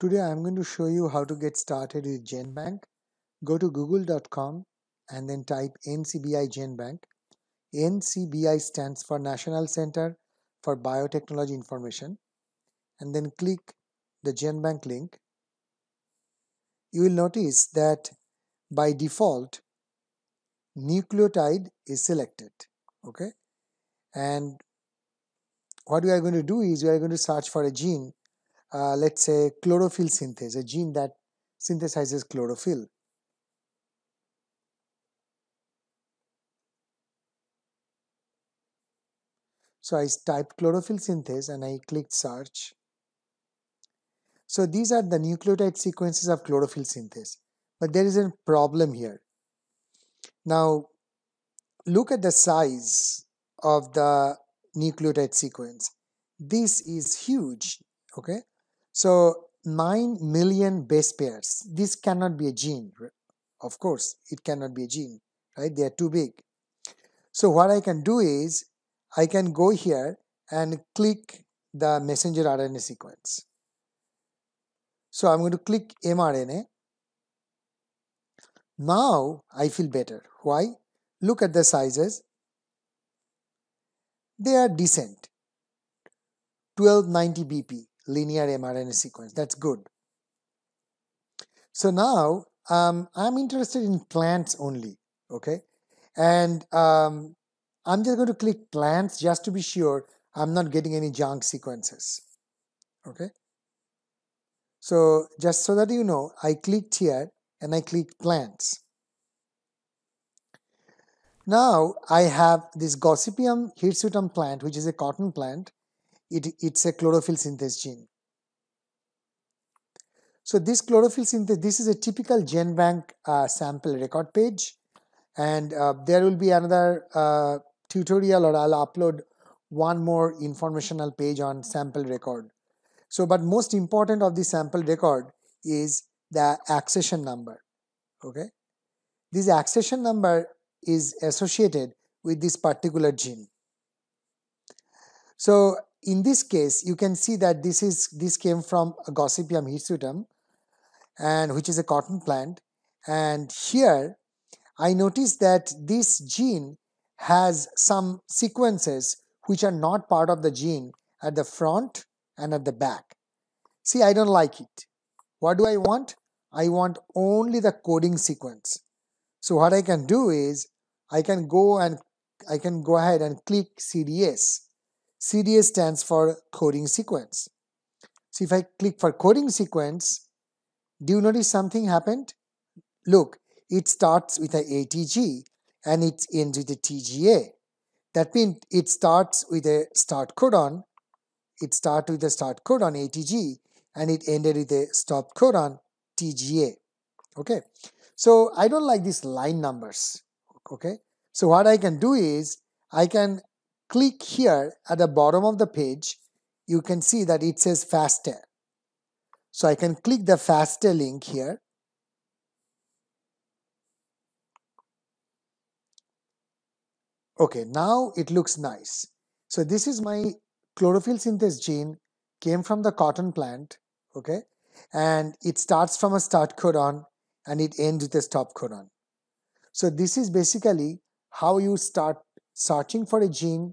Today I'm going to show you how to get started with GenBank. Go to google.com and then type NCBI GenBank. NCBI stands for National Center for Biotechnology Information and then click the GenBank link. You will notice that by default nucleotide is selected okay and what we are going to do is we are going to search for a gene uh, let's say chlorophyll synthase, a gene that synthesizes chlorophyll. So I typed chlorophyll synthase and I clicked search. So these are the nucleotide sequences of chlorophyll synthase. But there is a problem here. Now look at the size of the nucleotide sequence. This is huge, okay? So 9 million base pairs. This cannot be a gene. Of course, it cannot be a gene, right? They are too big. So what I can do is I can go here and click the messenger RNA sequence. So I'm going to click mRNA. Now I feel better. Why? Look at the sizes. They are decent. 1290 BP linear mRNA sequence. That's good. So now um, I'm interested in plants only, okay? And um, I'm just going to click plants just to be sure I'm not getting any junk sequences, okay? So just so that you know, I clicked here and I clicked plants. Now I have this Gossypium hirsutum plant, which is a cotton plant, it, it's a chlorophyll synthase gene. So this chlorophyll synthase, this is a typical GenBank uh, sample record page and uh, there will be another uh, tutorial or I'll upload one more informational page on sample record. So but most important of the sample record is the accession number. Okay, This accession number is associated with this particular gene. So in this case, you can see that this is this came from Gossypium hirsutum, and which is a cotton plant. And here, I notice that this gene has some sequences which are not part of the gene at the front and at the back. See, I don't like it. What do I want? I want only the coding sequence. So what I can do is I can go and I can go ahead and click CDS CDS stands for coding sequence. So if I click for coding sequence, do you notice something happened? Look, it starts with an ATG and it ends with a TGA. That means it starts with a start codon, it starts with a start codon ATG and it ended with a stop codon TGA. Okay, so I don't like these line numbers. Okay, so what I can do is I can click here at the bottom of the page, you can see that it says FASTA. So I can click the FASTA link here. Okay, now it looks nice. So this is my chlorophyll synthase gene came from the cotton plant, okay? And it starts from a start codon and it ends with a stop codon. So this is basically how you start searching for a gene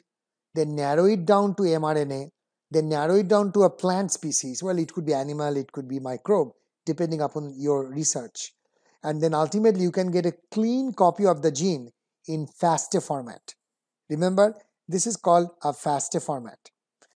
then narrow it down to mRNA, Then narrow it down to a plant species. Well, it could be animal, it could be microbe, depending upon your research. And then ultimately, you can get a clean copy of the gene in FASTA format. Remember, this is called a FASTA format.